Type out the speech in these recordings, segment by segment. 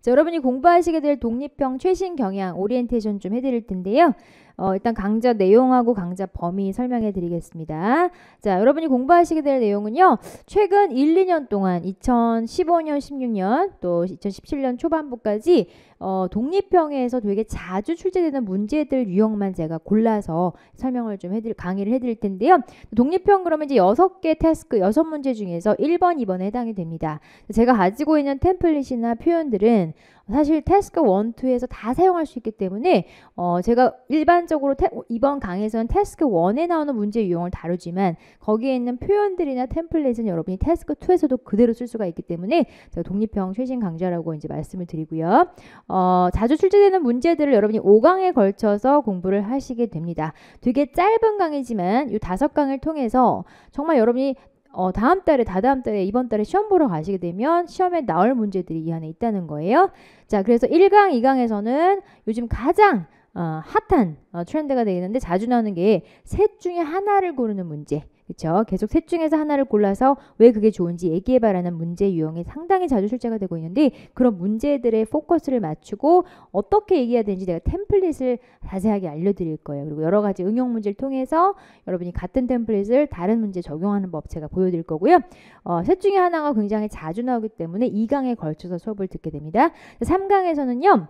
자, 여러분이 공부하시게 될 독립형 최신 경향 오리엔테이션 좀 해드릴 텐데요. 어, 일단 강좌 내용하고 강좌 범위 설명해 드리겠습니다. 자, 여러분이 공부하시게 될 내용은요. 최근 1, 2년 동안 2015년, 16년 또 2017년 초반부까지 어, 독립형에서 되게 자주 출제되는 문제들 유형만 제가 골라서 설명을 좀 해드릴 강의를 해드릴 텐데요. 독립형 그러면 이제 여섯 개 태스크 여섯 문제 중에서 1번, 2번에 해당이 됩니다. 제가 가지고 있는 템플릿이나 표현들은 사실 태스크 1, 2에서 다 사용할 수 있기 때문에 어 제가 일반적으로 태, 이번 강의에서는 태스크 1에 나오는 문제 유형을 다루지만 거기에 있는 표현들이나 템플릿은 여러분이 태스크 2에서도 그대로 쓸 수가 있기 때문에 제가 독립형 최신 강좌라고 이제 말씀을 드리고요. 어 자주 출제되는 문제들을 여러분이 5강에 걸쳐서 공부를 하시게 됩니다. 되게 짧은 강의지만 이다 강을 통해서 정말 여러분이 어, 다음 달에 다다음 달에 이번 달에 시험 보러 가시게 되면 시험에 나올 문제들이 이 안에 있다는 거예요. 자, 그래서 1강, 2강에서는 요즘 가장 어, 핫한 어, 트렌드가 되겠는데 자주 나오는 게 셋 중에 하나를 고르는 문제. 그렇죠? 계속 셋 중에서 하나를 골라서 왜 그게 좋은지 얘기해봐라는 문제 유형이 상당히 자주 출제가 되고 있는데 그런 문제들의 포커스를 맞추고 어떻게 얘기해야 되는지 내가 템플릿을 자세하게 알려드릴 거예요. 그리고 여러 가지 응용 문제를 통해서 여러분이 같은 템플릿을 다른 문제 적용하는 법 제가 보여드릴 거고요. 어, 셋 중에 하나가 굉장히 자주 나오기 때문에 2강에 걸쳐서 수업을 듣게 됩니다. 3강에서는요.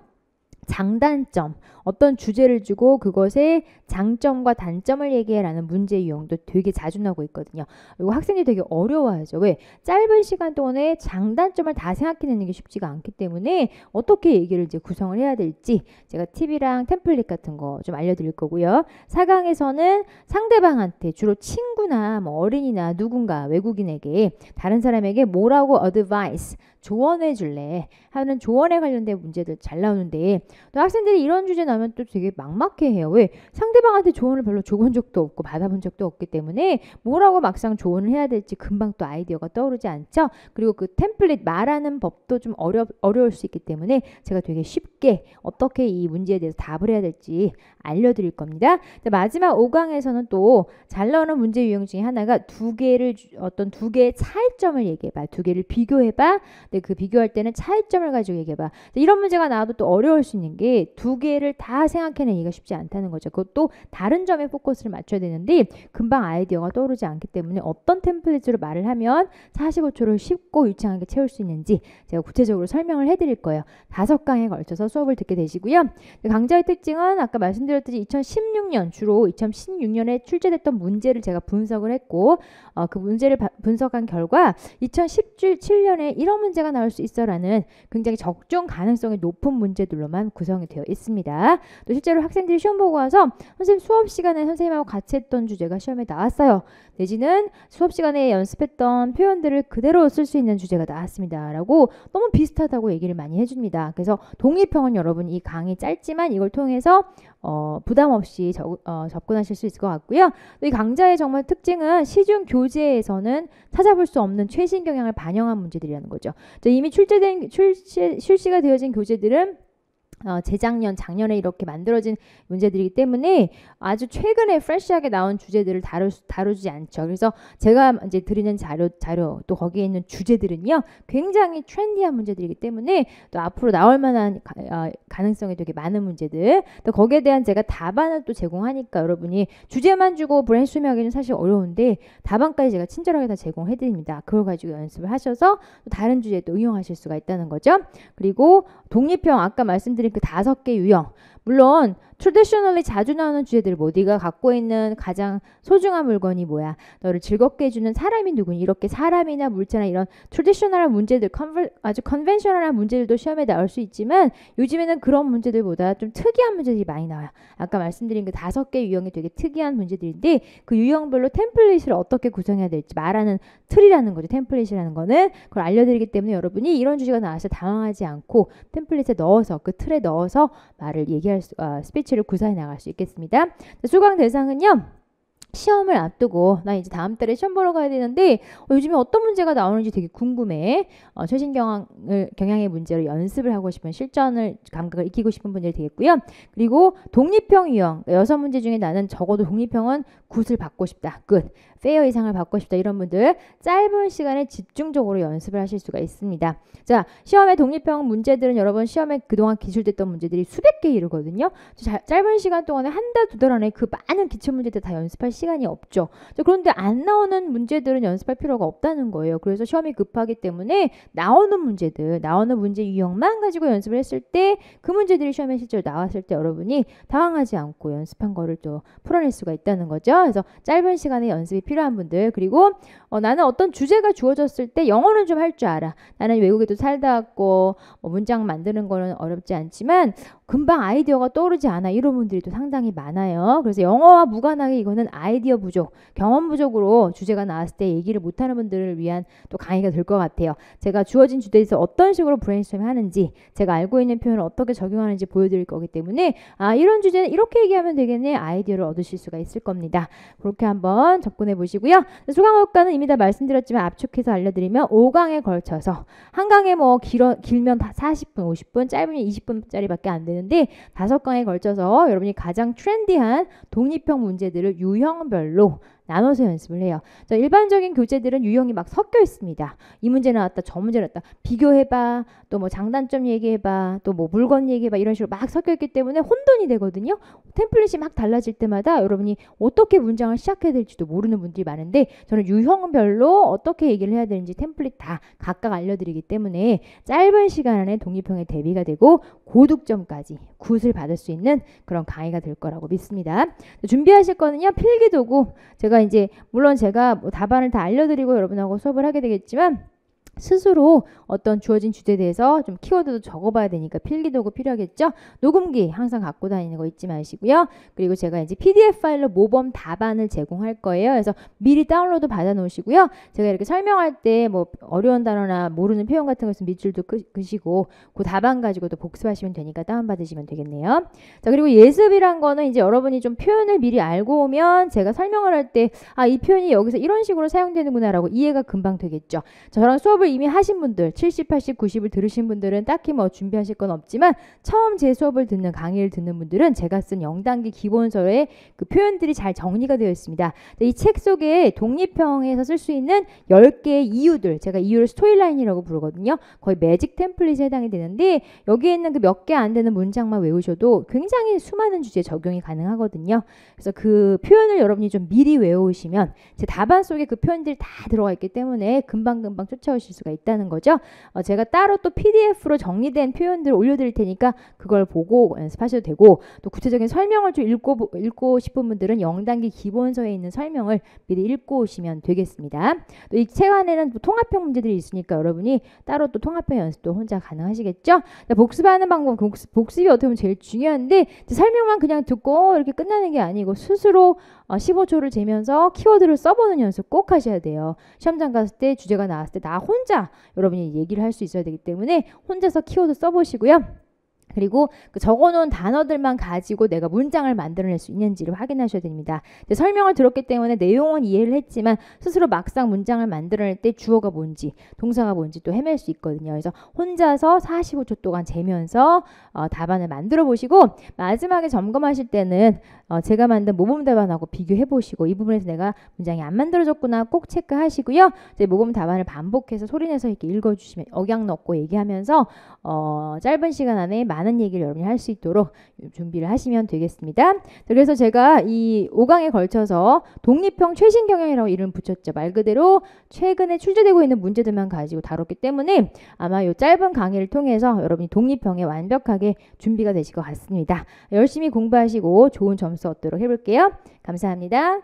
장단점, 어떤 주제를 주고 그것의 장점과 단점을 얘기해라는 문제 유형도 되게 자주 나오고 있거든요. 그리고 학생이 되게 어려워하죠. 왜? 짧은 시간 동안에 장단점을 다 생각해내는 게 쉽지가 않기 때문에 어떻게 얘기를 이제 구성을 해야 될지 제가 팁이랑 템플릿 같은 거 좀 알려드릴 거고요. 4강에서는 상대방한테 주로 친구나 뭐 어린이나 누군가 외국인에게 다른 사람에게 뭐라고 어드바이스 조언해 줄래 하는 조언에 관련된 문제들 잘 나오는데 또 학생들이 이런 주제 나오면 또 되게 막막해 해요. 왜? 상대방한테 조언을 별로 줘본 적도 없고 받아본 적도 없기 때문에 뭐라고 막상 조언을 해야 될지 금방 또 아이디어가 떠오르지 않죠. 그리고 그 템플릿 말하는 법도 좀 어려 어려울 수 있기 때문에 제가 되게 쉽게 어떻게 이 문제에 대해서 답을 해야 될지 알려드릴 겁니다. 자, 마지막 5강에서는 또 잘 나오는 문제 유형 중에 하나가 두 개를 어떤 두 개의 차이점을 얘기해봐, 두 개를 비교해봐. 근데 네, 그 비교할 때는 차이점을 가지고 얘기해봐. 이런 문제가 나와도 또 어려울 수 있는 게 두 개를 다 생각해내기가 쉽지 않다는 거죠. 그것도 다른 점에 포커스를 맞춰야 되는데 금방 아이디어가 떠오르지 않기 때문에 어떤 템플릿으로 말을 하면 45초를 쉽고 유창하게 채울 수 있는지 제가 구체적으로 설명을 해드릴 거예요. 다섯 강에 걸쳐서 수업을 듣게 되시고요. 네, 강좌의 특징은 아까 말씀드렸듯이 2016년 주로 2016년에 출제됐던 문제를 제가 분석을 했고 어, 그 문제를 바, 분석한 결과 2017년에 이런 문제 문제가 나올 수 있어라는 굉장히 적중 가능성이 높은 문제들로만 구성이 되어 있습니다. 또 실제로 학생들이 시험 보고 와서 선생님 수업 시간에 선생님하고 같이 했던 주제가 시험에 나왔어요. 내지는 수업 시간에 연습했던 표현들을 그대로 쓸 수 있는 주제가 나왔습니다라고 너무 비슷하다고 얘기를 많이 해줍니다. 그래서 동의평은 여러분 이 강의 짧지만 이걸 통해서 어, 부담 없이 저, 어, 접근하실 수 있을 것 같고요. 이 강좌의 정말 특징은 시중 교재에서는 찾아볼 수 없는 최신 경향을 반영한 문제들이라는 거죠. 이미 출제된 출시, 출시가 되어진 교재들은 어, 재작년, 작년에 이렇게 만들어진 문제들이기 때문에 아주 최근에 프레쉬하게 나온 주제들을 다루, 다루지 않죠. 그래서 제가 이제 드리는 자료, 자료 또 거기에 있는 주제들은요, 굉장히 트렌디한 문제들이기 때문에 또 앞으로 나올 만한 가, 어, 가능성이 되게 많은 문제들, 또 거기에 대한 제가 답안을 또 제공하니까 여러분이 주제만 주고 브레인스토밍하기는 사실 어려운데 답안까지 제가 친절하게 다 제공해드립니다. 그걸 가지고 연습을 하셔서 또 다른 주제에 또 응용하실 수가 있다는 거죠. 그리고 독립형 아까 말씀드린 말씀드린 그 다섯 개 유형 물론 트래디셔널리 자주 나오는 주제들 뭐 네가 갖고 있는 가장 소중한 물건이 뭐야? 너를 즐겁게 해주는 사람이 누구니? 이렇게 사람이나 물체나 이런 트래디셔널한 문제들 컨버, 아주 컨벤셔널한 문제들도 시험에 나올 수 있지만 요즘에는 그런 문제들보다 좀 특이한 문제들이 많이 나와요. 아까 말씀드린 그 다섯 개 유형이 되게 특이한 문제들인데 그 유형별로 템플릿을 어떻게 구성해야 될지 말하는 틀이라는 거죠. 템플릿이라는 거는 그걸 알려드리기 때문에 여러분이 이런 주제가 나와서 당황하지 않고 템플릿에 넣어서 그 틀에 넣어서 말을 얘기할 수, 어, 스피치 실체를 구사해 나갈 수 있겠습니다. 수강 대상은요. 시험을 앞두고 나 이제 다음 달에 시험 보러 가야 되는데 어, 요즘에 어떤 문제가 나오는지 되게 궁금해. 어, 최신 경향을, 경향의 문제로 연습을 하고 싶은 실전을 감각을 익히고 싶은 분들이 되겠고요. 그리고 독립형 유형 여섯 문제 중에 나는 적어도 독립형은 굿을 받고 싶다. 굿. 페어 이상을 받고 싶다. 이런 분들 짧은 시간에 집중적으로 연습을 하실 수가 있습니다. 자, 시험의 독립형 문제들은 여러분 시험에 그동안 기술됐던 문제들이 수백 개 이르거든요. 자, 짧은 시간 동안에 한 달, 두 달 안에 그 많은 기출 문제들 다 연습할 시간 시간이 없죠. 그런데 안 나오는 문제들은 연습할 필요가 없다는 거예요. 그래서 시험이 급하기 때문에 나오는 문제들, 나오는 문제 유형만 가지고 연습을 했을 때 그 문제들이 시험에 실제로 나왔을 때 여러분이 당황하지 않고 연습한 거를 또 풀어낼 수가 있다는 거죠. 그래서 짧은 시간에 연습이 필요한 분들 그리고 어, 나는 어떤 주제가 주어졌을 때 영어는 좀 할 줄 알아. 나는 외국에도 살다 왔고 뭐 문장 만드는 거는 어렵지 않지만 금방 아이디어가 떠오르지 않아 이런 분들이 또 상당히 많아요. 그래서 영어와 무관하게 이거는 아이디어 부족, 경험 부족으로 주제가 나왔을 때 얘기를 못하는 분들을 위한 또 강의가 될 것 같아요. 제가 주어진 주제에서 어떤 식으로 브레인스토밍 하는지, 제가 알고 있는 표현을 어떻게 적용하는지 보여드릴 거기 때문에 아 이런 주제는 이렇게 얘기하면 되겠네 아이디어를 얻으실 수가 있을 겁니다. 그렇게 한번 접근해 보시고요. 수강효과는 이미 다 말씀드렸지만 압축해서 알려드리면 5강에 걸쳐서 한 강에 뭐 길어, 길면 40분, 50분, 짧으면 20분짜리밖에 안 되는 되는데 다섯 강에 걸쳐서 여러분이 가장 트렌디한 독립형 문제들을 유형별로 나눠서 연습을 해요. 일반적인 교재들은 유형이 막 섞여 있습니다. 이 문제 나왔다, 저 문제 나왔다, 비교해봐, 또 뭐 장단점 얘기해봐, 또 뭐 물건 얘기해봐 이런 식으로 막 섞여 있기 때문에 혼돈이 되거든요. 템플릿이 막 달라질 때마다 여러분이 어떻게 문장을 시작해야 될지도 모르는 분들이 많은데 저는 유형 별로 어떻게 얘기를 해야 되는지 템플릿 다 각각 알려드리기 때문에 짧은 시간 안에 독립형의 대비가 되고 고득점까지 굿을 받을 수 있는 그런 강의가 될 거라고 믿습니다. 준비하실 거는요. 필기도구. 제가 이제 물론 제가 뭐 답안을 다 알려드리고 여러분하고 수업을 하게 되겠지만 스스로 어떤 주어진 주제에 대해서 좀 키워드도 적어봐야 되니까 필기 도구 필요하겠죠? 녹음기 항상 갖고 다니는 거 잊지 마시고요. 그리고 제가 이제 PDF 파일로 모범 답안을 제공할 거예요. 그래서 미리 다운로드 받아 놓으시고요. 제가 이렇게 설명할 때 뭐 어려운 단어나 모르는 표현 같은 것은 밑줄도 그시고 그 답안 가지고도 복습하시면 되니까 다운받으시면 되겠네요. 자 그리고 예습이란 거는 이제 여러분이 좀 표현을 미리 알고 오면 제가 설명을 할 때 아 이 표현이 여기서 이런 식으로 사용되는구나라고 이해가 금방 되겠죠. 저랑 수업을 수업을 이미 하신 분들, 70, 80, 90을 들으신 분들은 딱히 뭐 준비하실 건 없지만 처음 제 수업을 듣는 강의를 듣는 분들은 제가 쓴 0단계 기본서의 그 표현들이 잘 정리가 되어 있습니다. 이 책 속에 독립형에서 쓸 수 있는 10개의 이유들, 제가 이유를 스토리라인이라고 부르거든요. 거의 매직 템플릿에 해당이 되는데 여기에 있는 그 몇 개 안 되는 문장만 외우셔도 굉장히 수많은 주제에 적용이 가능하거든요. 그래서 그 표현을 여러분이 좀 미리 외우시면 제 답안 속에 그 표현들이 다 들어가 있기 때문에 금방금방 쫓아오실 수가 있다는 거죠. 어, 제가 따로 또 PDF로 정리된 표현들을 올려드릴 테니까 그걸 보고 연습하셔도 되고 또 구체적인 설명을 좀 읽고, 읽고 싶은 분들은 영단기 기본서에 있는 설명을 미리 읽고 오시면 되겠습니다. 또 이 책 안에는 또 통합형 문제들이 있으니까 여러분이 따로 또 통합형 연습도 혼자 가능하시겠죠. 복습하는 방법, 복습, 이 어떻게 보면 제일 중요한데 설명만 그냥 듣고 이렇게 끝나는 게 아니고 스스로 15초를 어, 재면서 키워드를 써보는 연습 꼭 하셔야 돼요. 시험장 갔을 때 주제가 나왔을 때 나 혼자 혼자 여러분이 얘기를 할 수 있어야 되기 때문에 혼자서 키워드 써보시고요. 그리고 그 적어놓은 단어들만 가지고 내가 문장을 만들어낼 수 있는지를 확인하셔야 됩니다. 설명을 들었기 때문에 내용은 이해를 했지만 스스로 막상 문장을 만들어낼 때 주어가 뭔지 동사가 뭔지 또 헤맬 수 있거든요. 그래서 혼자서 45초 동안 재면서 어, 답안을 만들어 보시고 마지막에 점검하실 때는 어, 제가 만든 모범 답안하고 비교해 보시고 이 부분에서 내가 문장이 안 만들어졌구나 꼭 체크하시고요. 이제 모범 답안을 반복해서 소리내서 이렇게 읽어주시면 억양 넣고 얘기하면서 어, 짧은 시간 안에 많은 얘기를 여러분이 할 수 있도록 준비를 하시면 되겠습니다. 그래서 제가 이 5강에 걸쳐서 독립형 최신 경영이라고 이름 붙였죠. 말 그대로 최근에 출제되고 있는 문제들만 가지고 다뤘기 때문에 아마 이 짧은 강의를 통해서 여러분이 독립형에 완벽하게 준비가 되실 것 같습니다. 열심히 공부하시고 좋은 점수 얻도록 해볼게요. 감사합니다.